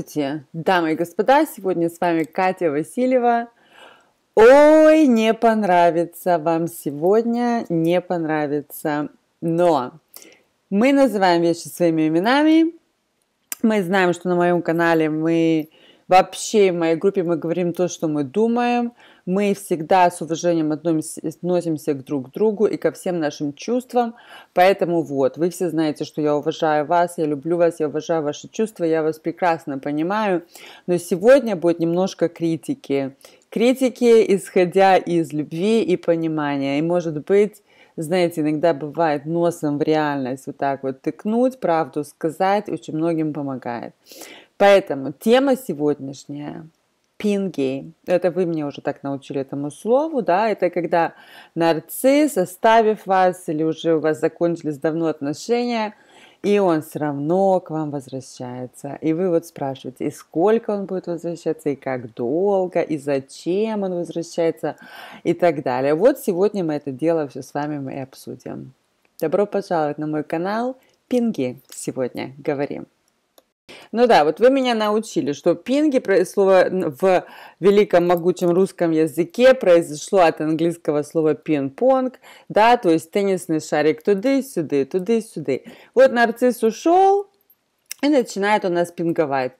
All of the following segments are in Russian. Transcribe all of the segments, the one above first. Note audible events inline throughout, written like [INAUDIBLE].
Здравствуйте, дамы и господа! Сегодня с вами Катя Васильева. Ой, не понравится вам сегодня, не понравится. Но мы называем вещи своими именами. Мы знаем, что на моем канале мы Вообще в моей группе мы говорим то, что мы думаем. Мы всегда с уважением относимся к друг другу и ко всем нашим чувствам. Поэтому вот, вы все знаете, что я уважаю вас, я люблю вас, я уважаю ваши чувства, я вас прекрасно понимаю. Но сегодня будет немножко критики. Критики, исходя из любви и понимания. И может быть, знаете, иногда бывает носом в реальность вот так вот тыкнуть, правду сказать, очень многим помогает. Поэтому тема сегодняшняя пинги. Это вы мне уже так научили этому слову, да, это когда нарцисс, оставив вас или уже у вас закончились давно отношения, и он все равно к вам возвращается. И вы вот спрашиваете, и сколько он будет возвращаться, и как долго, и зачем он возвращается, и так далее. Вот сегодня мы это дело все с вами мы и обсудим. Добро пожаловать на мой канал. Пинги сегодня говорим. Ну да, вот вы меня научили, что пинги, слово в великом могучем русском языке произошло от английского слова пинг-понг, да, то есть теннисный шарик туды-сюды, туды-сюды. Вот нарцисс ушел, и начинает у нас пинговать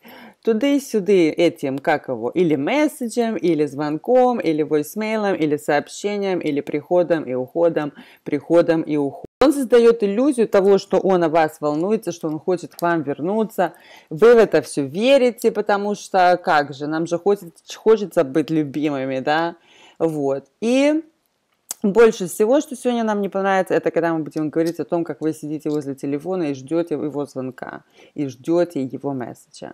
туда сюды этим, как его, или месседжем, или звонком, или voicemail, или сообщением, или приходом и уходом, приходом и уходом. Он создает иллюзию того, что он о вас волнуется, что он хочет к вам вернуться. Вы в это все верите, потому что как же, нам же хочет, хочется быть любимыми, да? Вот. И больше всего, что сегодня нам не понравится, это когда мы будем говорить о том, как вы сидите возле телефона и ждете его звонка, и ждете его месседжа.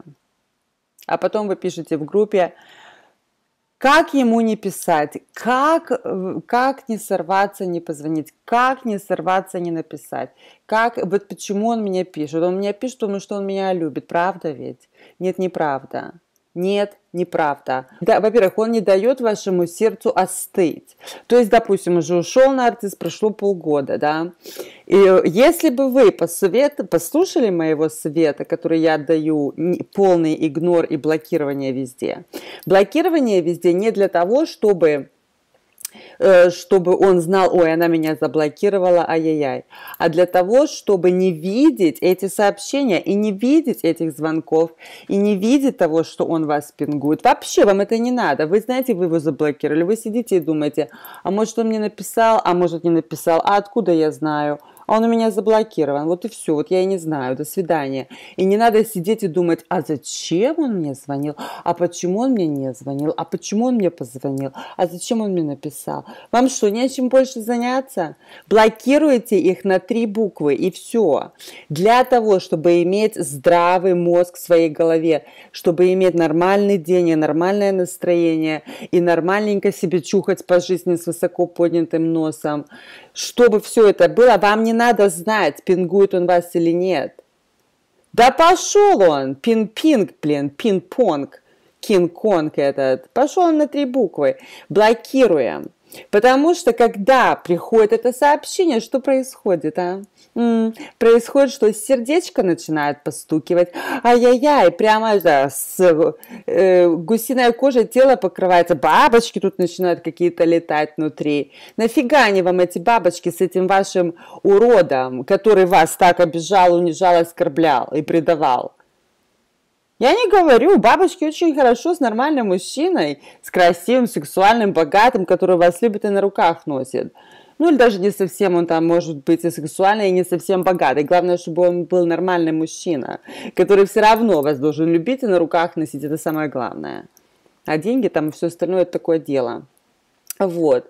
А потом вы пишете в группе, как ему не писать? Как, э, как не сорваться, не позвонить? Как не сорваться, не написать? Как, вот почему он меня пишет? Он меня пишет, потому что он меня любит. Правда ведь? Нет, неправда. Нет, неправда. Да, во-первых, он не дает вашему сердцу остыть. То есть, допустим, уже ушел на артист, прошло полгода, да. И э, если бы вы посовет... послушали моего совета, который я даю, полный игнор и блокирование везде. Блокирование везде не для того, чтобы Э, чтобы он знал, ой, она меня заблокировала, ай-яй-яй, а для того, чтобы не видеть эти сообщения и не видеть этих звонков, и не видеть того, что он вас пингует. Вообще вам это не надо. Вы знаете, вы его заблокировали, вы сидите и думаете, а может он мне написал, а может не написал, а откуда я знаю? А он у меня заблокирован, вот и все, вот я и не знаю, до свидания. И не надо сидеть и думать, а зачем он мне звонил, а почему он мне не звонил, а почему он мне позвонил, а зачем он мне написал. Вам что, не о чем больше заняться? Блокируйте их на три буквы и все. Для того, чтобы иметь здравый мозг в своей голове, чтобы иметь нормальный день и нормальное настроение, и нормальненько себе чухать по жизни с высоко поднятым носом, чтобы все это было, вам не надо знать, пингует он вас или нет. Да пошел он! Пин-пинг, блин, пин-понг. Кинг-Конг этот. Пошел он на три буквы. Блокируем. Потому что когда приходит это сообщение, что происходит, а? М-м, происходит, что сердечко начинает постукивать, ай-яй-яй, прямо да, с э, гусиная кожа, тело покрывается, бабочки тут начинают какие-то летать внутри. Нафига они вам эти бабочки с этим вашим уродом, который вас так обижал, унижал, оскорблял и предавал? Я не говорю, бабочки очень хорошо с нормальным мужчиной, с красивым, сексуальным, богатым, который вас любит и на руках носит. Ну или даже не совсем он там может быть и сексуальный, и не совсем богатый. Главное, чтобы он был нормальный мужчина, который все равно вас должен любить и на руках носить. Это самое главное. А деньги там и все остальное это такое дело. Вот.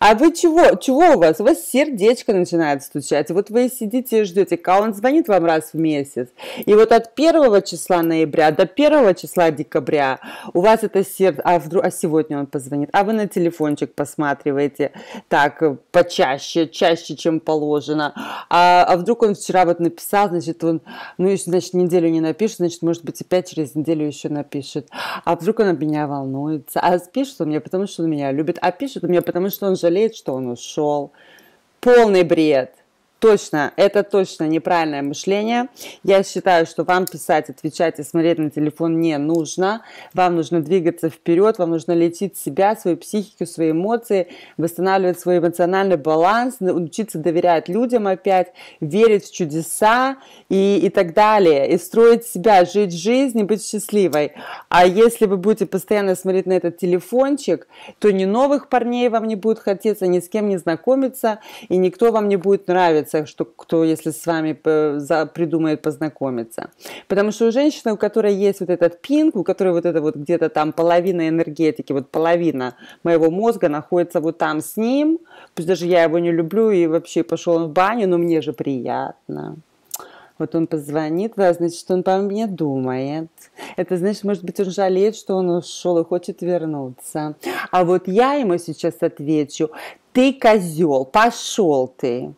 А вы чего? Чего у вас? У вас сердечко начинает стучать. Вот вы сидите и ждете, а он звонит вам раз в месяц. И вот от 1 числа ноября до 1 числа декабря у вас это сердце... А, вдруг... а сегодня он позвонит. А вы на телефончик посматриваете так почаще, чаще, чем положено. А, а вдруг он вчера вот написал, значит, он... Ну, значит, неделю не напишет, значит, может быть, опять через неделю еще напишет. А вдруг он об меня волнуется. А спишет он мне, потому что он меня любит. А пишет мне, потому что он жалеет, что он ушел. Полный бред точно, это точно неправильное мышление. Я считаю, что вам писать, отвечать и смотреть на телефон не нужно. Вам нужно двигаться вперед, вам нужно лечить себя, свою психику, свои эмоции, восстанавливать свой эмоциональный баланс, учиться доверять людям опять, верить в чудеса и, и так далее. И строить себя, жить жизнь и быть счастливой. А если вы будете постоянно смотреть на этот телефончик, то ни новых парней вам не будет хотеться, ни с кем не знакомиться, и никто вам не будет нравиться нравится, что кто, если с вами придумает познакомиться. Потому что у женщины, у которой есть вот этот пинг, у которой вот это вот где-то там половина энергетики, вот половина моего мозга находится вот там с ним, пусть даже я его не люблю и вообще пошел в баню, но мне же приятно. Вот он позвонит, да, значит, что он по мне думает. Это значит, может быть, он жалеет, что он ушел и хочет вернуться. А вот я ему сейчас отвечу, ты козел, пошел ты.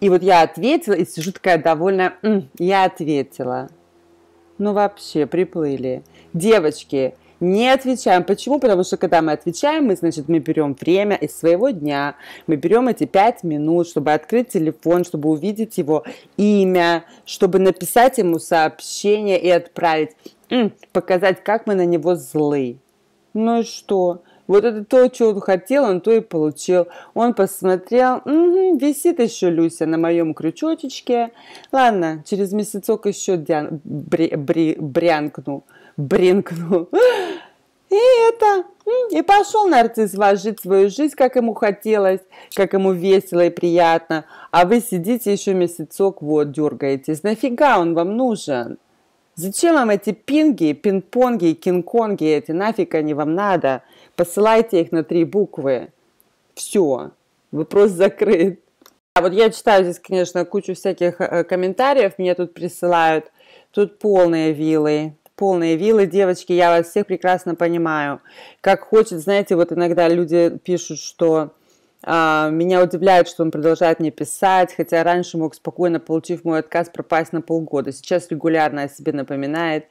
И вот я ответила, и сижу такая довольная, М, я ответила. Ну вообще, приплыли. Девочки, не отвечаем. Почему? Потому что когда мы отвечаем, мы, значит, мы берем время из своего дня, мы берем эти пять минут, чтобы открыть телефон, чтобы увидеть его имя, чтобы написать ему сообщение и отправить, М, показать, как мы на него злы. Ну и что? Вот это то, чего он хотел, он то и получил. Он посмотрел, угу, висит еще Люся на моем крючочке. Ладно, через месяцок еще дян, бри, бри, брянкнул, бринкнул. И это, и пошел нарцисс вложить свою жизнь, как ему хотелось, как ему весело и приятно. А вы сидите еще месяцок, вот, дергаетесь. Нафига он вам нужен? Зачем вам эти пинги, пинг-понги, кинг-конги эти? Нафиг они вам надо? посылайте их на три буквы. Все, вопрос закрыт. А вот я читаю здесь, конечно, кучу всяких э, комментариев, мне тут присылают. Тут полные вилы, полные вилы, девочки, я вас всех прекрасно понимаю. Как хочет, знаете, вот иногда люди пишут, что а, меня удивляет, что он продолжает мне писать, хотя раньше мог спокойно, получив мой отказ, пропасть на полгода. Сейчас регулярно о себе напоминает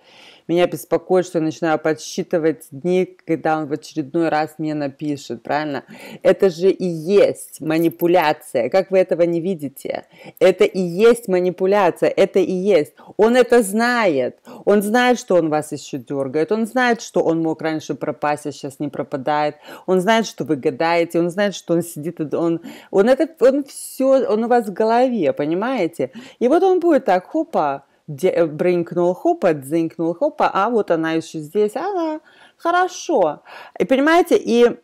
меня беспокоит, что я начинаю подсчитывать дни, когда он в очередной раз мне напишет, правильно? Это же и есть манипуляция. Как вы этого не видите? Это и есть манипуляция, это и есть. Он это знает. Он знает, что он вас еще дергает. Он знает, что он мог раньше пропасть, а сейчас не пропадает. Он знает, что вы гадаете. Он знает, что он сидит, он, он, это, он все, он у вас в голове, понимаете? И вот он будет так, хопа, Э, брынкнул хопа, дзынькнул хопа, а вот она еще здесь, она хорошо. И понимаете, и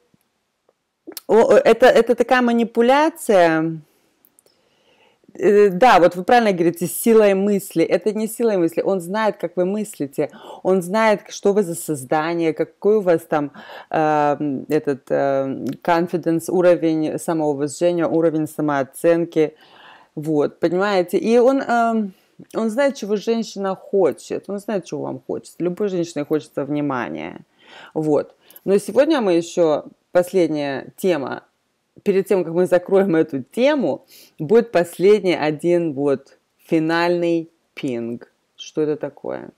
это, это такая манипуляция, э, да, вот вы правильно говорите, силой мысли. Это не силой мысли. Он знает, как вы мыслите. Он знает, что вы за создание, какой у вас там э, этот э, confidence, уровень самоуважения, уровень самооценки. Вот, понимаете? И он... Э, он знает, чего женщина хочет. Он знает, чего вам хочется. Любой женщине хочется внимания. Вот. Но сегодня мы еще, последняя тема, перед тем, как мы закроем эту тему, будет последний один вот финальный пинг. Что это такое?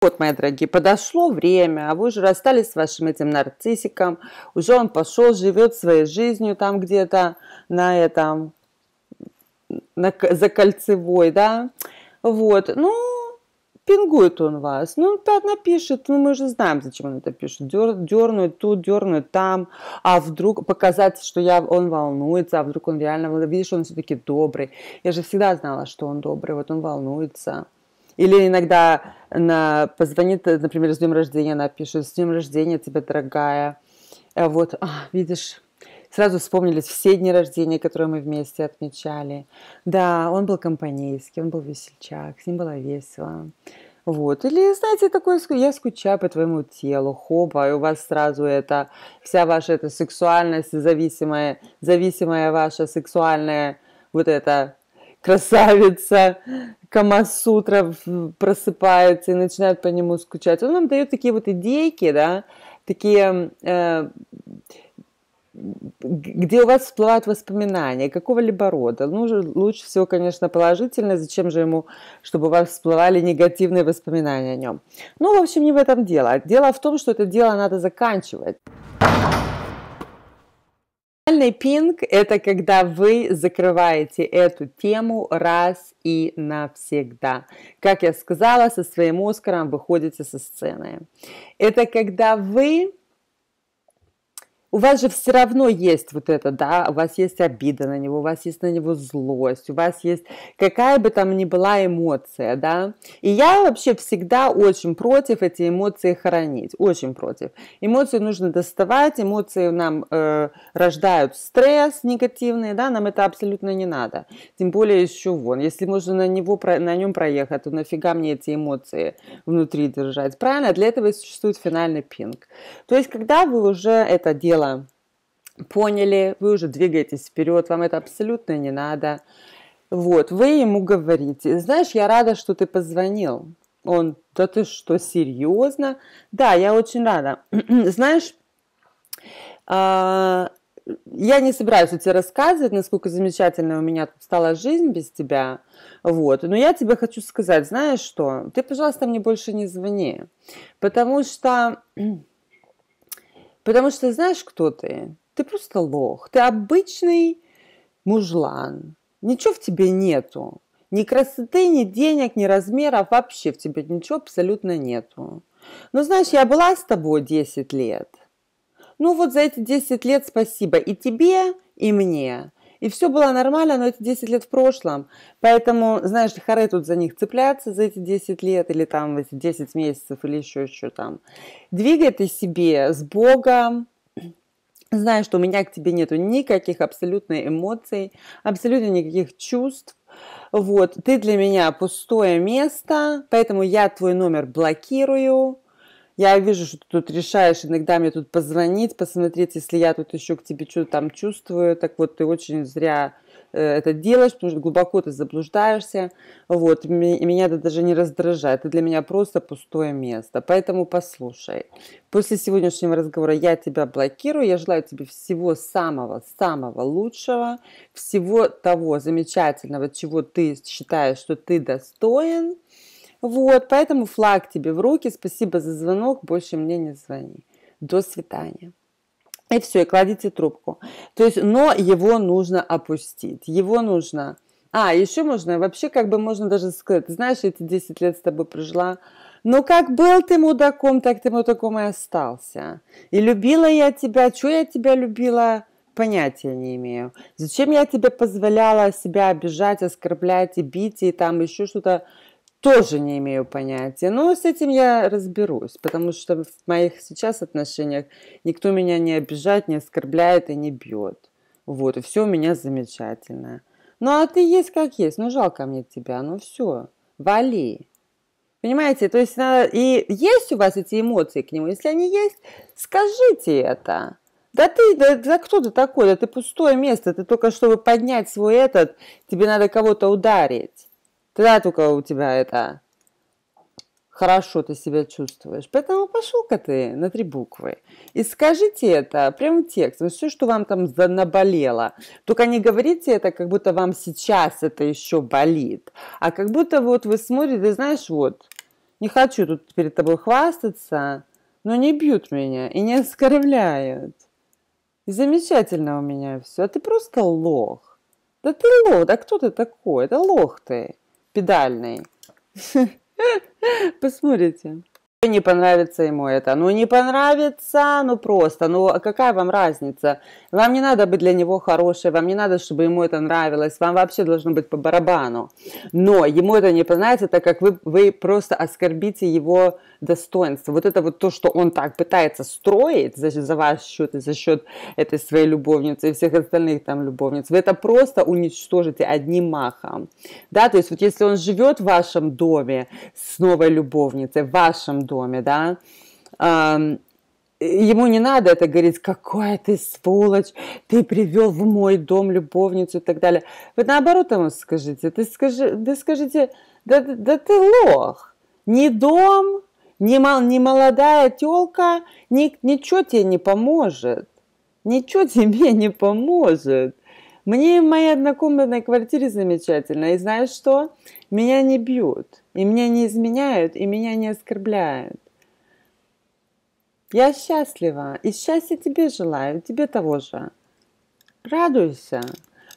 Вот, мои дорогие, подошло время, а вы уже расстались с вашим этим нарциссиком, уже он пошел, живет своей жизнью там где-то на этом, на, за кольцевой, да, вот, ну, пингует он вас. Ну, так напишет, ну, мы же знаем, зачем он это пишет. Дер, дернуть тут, дернуть там, а вдруг показать, что я, он волнуется, а вдруг он реально, видишь, он все-таки добрый. Я же всегда знала, что он добрый, вот он волнуется. Или иногда на, позвонит, например, с днем рождения напишет, с днем рождения тебя, дорогая. А вот, а, видишь, Сразу вспомнились все дни рождения, которые мы вместе отмечали. Да, он был компанейский, он был весельчак, с ним было весело. Вот. Или, знаете, такое, я скучаю по твоему телу, хопа, и у вас сразу это, вся ваша эта сексуальность, зависимая, зависимая ваша сексуальная вот эта красавица, Камасутра просыпается и начинает по нему скучать. Он нам дает такие вот идейки, да, такие э, где у вас всплывают воспоминания какого-либо рода. Ну, лучше всего, конечно, положительное. Зачем же ему, чтобы у вас всплывали негативные воспоминания о нем? Ну, в общем, не в этом дело. Дело в том, что это дело надо заканчивать. Финальный пинг – это когда вы закрываете эту тему раз и навсегда. Как я сказала, со своим Оскаром выходите со сцены. Это когда вы у вас же все равно есть вот это, да, у вас есть обида на него, у вас есть на него злость, у вас есть какая бы там ни была эмоция, да. И я вообще всегда очень против эти эмоции хранить, очень против. Эмоции нужно доставать, эмоции нам э, рождают стресс негативный, да, нам это абсолютно не надо. Тем более еще вон, если можно на него, на нем проехать, то нафига мне эти эмоции внутри держать, правильно? Для этого и существует финальный пинг. То есть, когда вы уже это делаете, тело поняли, вы уже двигаетесь вперед, вам это абсолютно не надо. Вот, вы ему говорите, знаешь, я рада, что ты позвонил. Он, да ты что, серьезно? Да, я очень рада. [CLEARS THROAT] знаешь, а, я не собираюсь тебе рассказывать, насколько замечательно у меня тут стала жизнь без тебя, вот, но я тебе хочу сказать, знаешь что, ты, пожалуйста, мне больше не звони, потому что [CLEARS THROAT] Потому что знаешь, кто ты? Ты просто лох. Ты обычный мужлан. Ничего в тебе нету. Ни красоты, ни денег, ни размеров. Вообще в тебе ничего абсолютно нету. Но знаешь, я была с тобой 10 лет. Ну, вот за эти 10 лет спасибо и тебе, и мне. И все было нормально, но эти 10 лет в прошлом. Поэтому, знаешь, хоры тут за них цепляться за эти 10 лет или там эти 10 месяцев или еще что там. Двигай ты себе с Богом, знаешь, что у меня к тебе нету никаких абсолютно эмоций, абсолютно никаких чувств. Вот, ты для меня пустое место, поэтому я твой номер блокирую, я вижу, что ты тут решаешь иногда мне тут позвонить, посмотреть, если я тут еще к тебе что-то там чувствую, так вот ты очень зря э, это делаешь, потому что глубоко ты заблуждаешься, вот, меня это даже не раздражает, это для меня просто пустое место, поэтому послушай, после сегодняшнего разговора я тебя блокирую, я желаю тебе всего самого-самого лучшего, всего того замечательного, чего ты считаешь, что ты достоин, вот, поэтому флаг тебе в руки, спасибо за звонок, больше мне не звони. До свидания. И все, и кладите трубку. То есть, но его нужно опустить, его нужно... А, еще можно, вообще как бы можно даже сказать, знаешь, эти 10 лет с тобой прожила, но «Ну, как был ты мудаком, так ты мудаком и остался. И любила я тебя, что я тебя любила, понятия не имею. Зачем я тебе позволяла себя обижать, оскорблять и бить, и там еще что-то тоже не имею понятия. Но с этим я разберусь, потому что в моих сейчас отношениях никто меня не обижает, не оскорбляет и не бьет. Вот, и все у меня замечательное. Ну, а ты есть как есть, ну, жалко мне тебя, ну, все, вали. Понимаете, то есть надо... И есть у вас эти эмоции к нему? Если они есть, скажите это. Да ты, да, да кто ты такой? Да ты пустое место, ты только чтобы поднять свой этот, тебе надо кого-то ударить. Тогда только у тебя это хорошо ты себя чувствуешь. Поэтому пошел-ка ты на три буквы и скажите это прям текстом, все, что вам там наболело. Только не говорите это, как будто вам сейчас это еще болит, а как будто вот вы смотрите, знаешь, вот, не хочу тут перед тобой хвастаться, но не бьют меня и не оскорбляют. И замечательно у меня все, а ты просто лох. Да ты лох, да кто ты такой? Это лох ты педальный. [LAUGHS] Посмотрите. Не понравится ему это. Ну, не понравится, ну просто. Ну, а какая вам разница? Вам не надо быть для него хорошей, вам не надо, чтобы ему это нравилось, вам вообще должно быть по барабану. Но ему это не понравится, так как вы, вы просто оскорбите его достоинства. Вот это вот то, что он так пытается строить за, за ваш счет и за счет этой своей любовницы и всех остальных там любовниц, вы это просто уничтожите одним махом. Да, то есть вот если он живет в вашем доме с новой любовницей, в вашем доме, да, эм, ему не надо это говорить, какая ты сволочь, ты привел в мой дом любовницу и так далее. Вы наоборот ему скажите, ты скажи, ты скажите, да, да ты лох, не дом, не, мол, не молодая телка, ни, ничего тебе не поможет. Ничего тебе не поможет. Мне в моей однокомнатной квартире замечательно. И знаешь что? Меня не бьют, и меня не изменяют, и меня не оскорбляют. Я счастлива, и счастья тебе желаю, тебе того же. Радуйся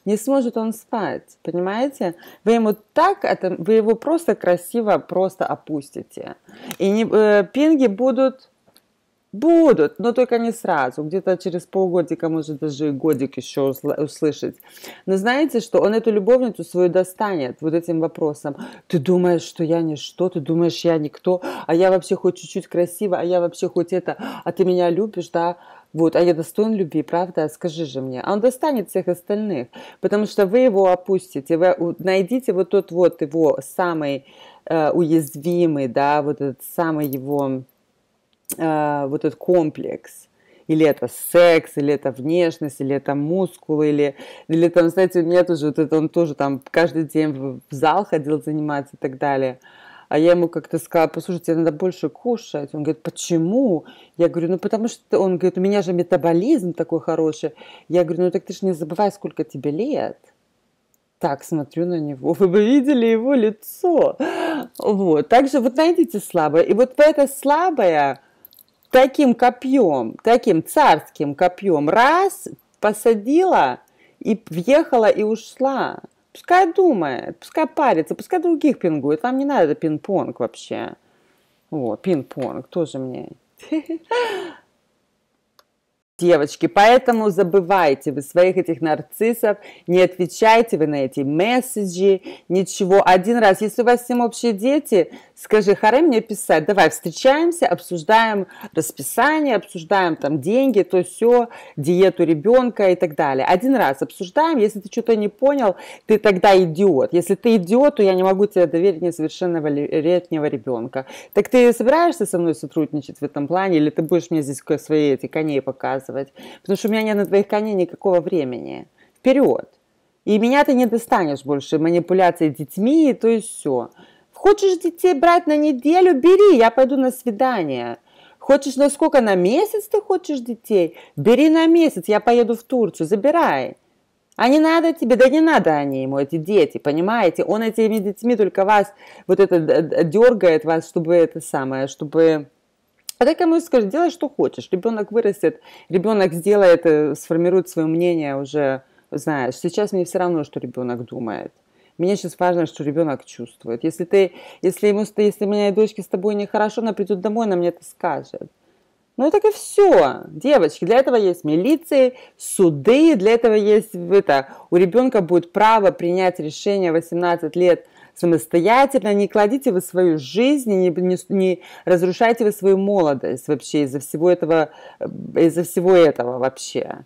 не сможет он спать, понимаете? Вы ему так, это, вы его просто красиво просто опустите. И не, э, пинги будут, будут, но только не сразу, где-то через полгодика, может даже и годик еще услышать. Но знаете, что он эту любовницу свою достанет вот этим вопросом. Ты думаешь, что я ничто, ты думаешь, я никто, а я вообще хоть чуть-чуть красиво, а я вообще хоть это, а ты меня любишь, да? Вот, а я достоин любви, правда? Скажи же мне. А он достанет всех остальных, потому что вы его опустите, вы найдите вот тот вот его самый э, уязвимый, да, вот этот самый его, э, вот этот комплекс или это секс, или это внешность, или это мускулы, или, или там, знаете, у меня тоже, вот это он тоже там каждый день в зал ходил заниматься и так далее. А я ему как-то сказала, послушай, тебе надо больше кушать. Он говорит, почему? Я говорю, ну потому что, он говорит, у меня же метаболизм такой хороший. Я говорю, ну так ты же не забывай, сколько тебе лет. Так, смотрю на него, [LAUGHS] вы бы видели его лицо. Вот, также вот найдите слабое. И вот в это слабое таким копьем, таким царским копьем раз посадила и въехала и ушла. Пускай думает, пускай парится, пускай других пингует. Вам не надо пинг-понг вообще. О, пинг-понг тоже мне. [LAUGHS] Девочки, поэтому забывайте вы своих этих нарциссов, не отвечайте вы на эти месседжи, ничего. Один раз, если у вас с ним общие дети, скажи, Харе мне писать, давай встречаемся, обсуждаем расписание, обсуждаем там деньги, то все, диету ребенка и так далее. Один раз обсуждаем, если ты что-то не понял, ты тогда идиот. Если ты идиот, то я не могу тебе доверить несовершеннолетнего ребенка. Так ты собираешься со мной сотрудничать в этом плане, или ты будешь мне здесь свои эти коней показывать? Потому что у меня нет на твоих коней никакого времени. Вперед! И меня ты не достанешь больше манипуляции детьми, и то есть все. Хочешь детей брать на неделю, бери, я пойду на свидание. Хочешь на ну сколько, на месяц ты хочешь детей? Бери на месяц, я поеду в Турцию, забирай. А не надо тебе, да не надо они ему, эти дети, понимаете? Он этими детьми только вас, вот это дергает вас, чтобы это самое, чтобы... А так ему скажешь, делай, что хочешь. Ребенок вырастет, ребенок сделает, э, сформирует свое мнение уже, знаешь. Сейчас мне все равно, что ребенок думает. Мне сейчас важно, что ребенок чувствует. Если, ты, если, ему, если у меня и дочке с тобой нехорошо, она придет домой, она мне это скажет. Ну, так и все. Девочки, для этого есть милиции, суды, для этого есть это. У ребенка будет право принять решение 18 лет самостоятельно. Не кладите вы свою жизнь, не, не, не разрушайте вы свою молодость вообще из-за всего этого, из-за всего этого вообще.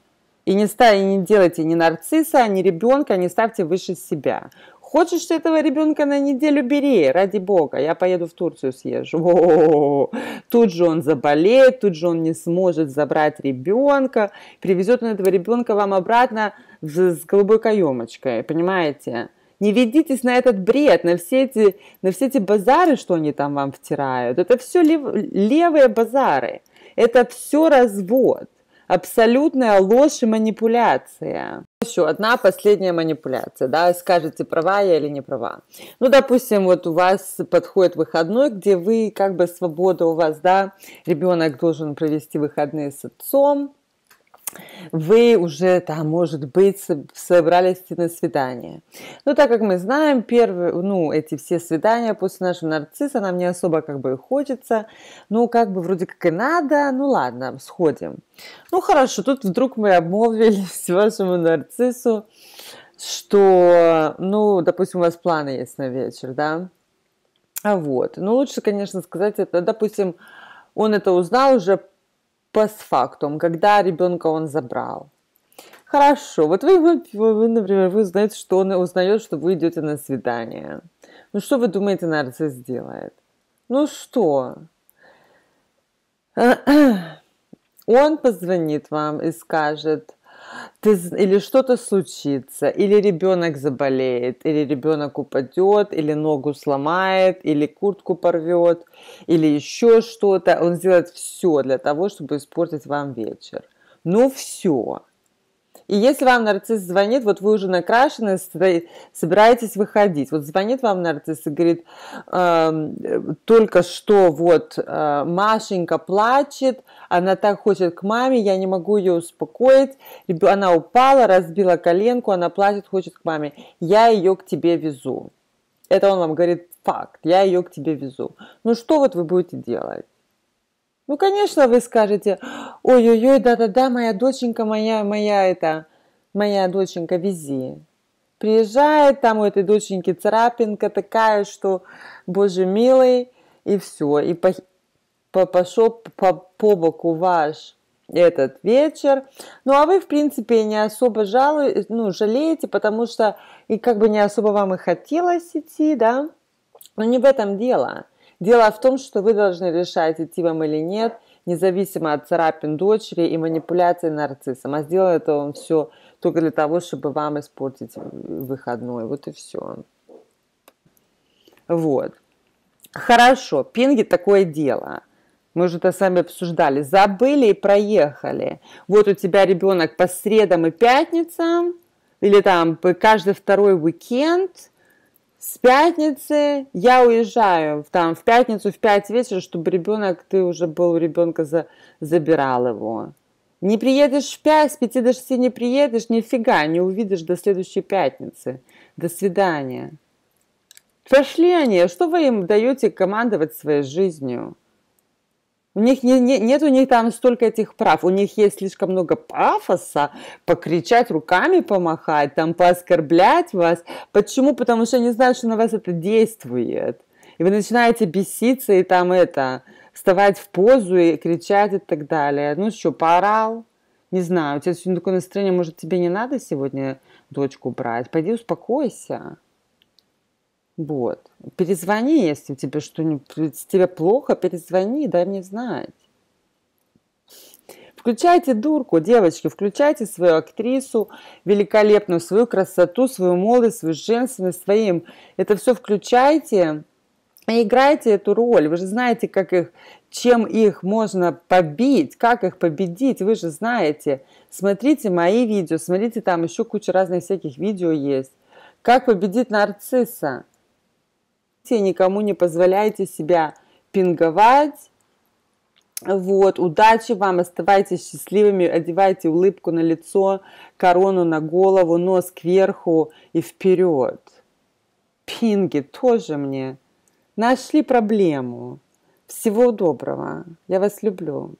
И не, ставь, и не делайте ни нарцисса, ни ребенка, не ставьте выше себя. Хочешь этого ребенка на неделю бери, ради бога, я поеду в Турцию съезжу. О-о-о. [LAUGHS] Тут же он заболеет, тут же он не сможет забрать ребенка, привезет он этого ребенка вам обратно с голубой каемочкой, понимаете? Не ведитесь на этот бред, на все эти, на все эти базары, что они там вам втирают. Это все лев, левые базары. Это все развод. Абсолютная ложь и манипуляция. Еще одна последняя манипуляция, да, скажете, права я или не права. Ну, допустим, вот у вас подходит выходной, где вы, как бы, свобода у вас, да, ребенок должен провести выходные с отцом, вы уже там, может быть, собрались на свидание. Но ну, так как мы знаем, первые, ну, эти все свидания после нашего нарцисса нам не особо как бы хочется, ну, как бы вроде как и надо, ну, ладно, сходим. Ну, хорошо, тут вдруг мы обмолвились [LAUGHS] вашему нарциссу, что, ну, допустим, у вас планы есть на вечер, да? А вот, ну, лучше, конечно, сказать это, допустим, он это узнал уже постфактум, когда ребенка он забрал. Хорошо, вот вы, вы, вы, например, вы узнаете, что он узнает, что вы идете на свидание. Ну что вы думаете, нарцисс сделает? Ну что? [CLEARS THROAT] Он позвонит вам и скажет, ты, или что-то случится, или ребенок заболеет, или ребенок упадет, или ногу сломает, или куртку порвет, или еще что-то. Он сделает все для того, чтобы испортить вам вечер. Но ну все. И если вам нарцисс звонит, вот вы уже накрашены, собираетесь выходить. Вот звонит вам нарцисс и говорит, «Эм, только что вот э, Машенька плачет, она так хочет к маме, я не могу ее успокоить. Она упала, разбила коленку, она плачет, хочет к маме. Я ее к тебе везу. Это он вам говорит факт, я ее к тебе везу. Ну что вот вы будете делать? Ну, конечно, вы скажете, ой-ой-ой, да-да-да, моя доченька, моя, моя это, моя доченька, вези. Приезжает, там у этой доченьки царапинка такая, что, боже милый, и все. И по, по, пошел по, по боку ваш этот вечер. Ну, а вы, в принципе, не особо жалу, ну, жалеете, потому что и как бы не особо вам и хотелось идти, да? Но не в этом дело. Дело в том, что вы должны решать, идти вам или нет – независимо от царапин дочери и манипуляций нарциссом. А сделал это он все только для того, чтобы вам испортить выходной. Вот и все. Вот. Хорошо, пинги такое дело. Мы же это с вами обсуждали. Забыли и проехали. Вот у тебя ребенок по средам и пятницам, или там каждый второй уикенд – с пятницы я уезжаю там в пятницу в пять вечера, чтобы ребенок, ты уже был у ребенка, за, забирал его. Не приедешь в пять, с пяти до шести не приедешь, нифига, не увидишь до следующей пятницы. До свидания. Пошли они, а что вы им даете командовать своей жизнью? У них не, не, нет у них там столько этих прав. У них есть слишком много пафоса, покричать руками, помахать, там пооскорблять вас. Почему? Потому что они знают, что на вас это действует. И вы начинаете беситься и там это, вставать в позу и кричать и так далее. Ну что, поорал? Не знаю, у тебя сегодня такое настроение, может, тебе не надо сегодня дочку брать? Пойди успокойся. Вот. Перезвони, если тебе что-нибудь, тебе плохо, перезвони, дай мне знать. Включайте дурку, девочки, включайте свою актрису, великолепную, свою красоту, свою молодость, свою женственность, своим. Это все включайте и играйте эту роль. Вы же знаете, как их, чем их можно побить, как их победить, вы же знаете. Смотрите мои видео, смотрите, там еще куча разных всяких видео есть. Как победить нарцисса? никому не позволяйте себя пинговать. Вот, удачи вам, оставайтесь счастливыми, одевайте улыбку на лицо, корону на голову, нос кверху и вперед. Пинги тоже мне. Нашли проблему. Всего доброго. Я вас люблю.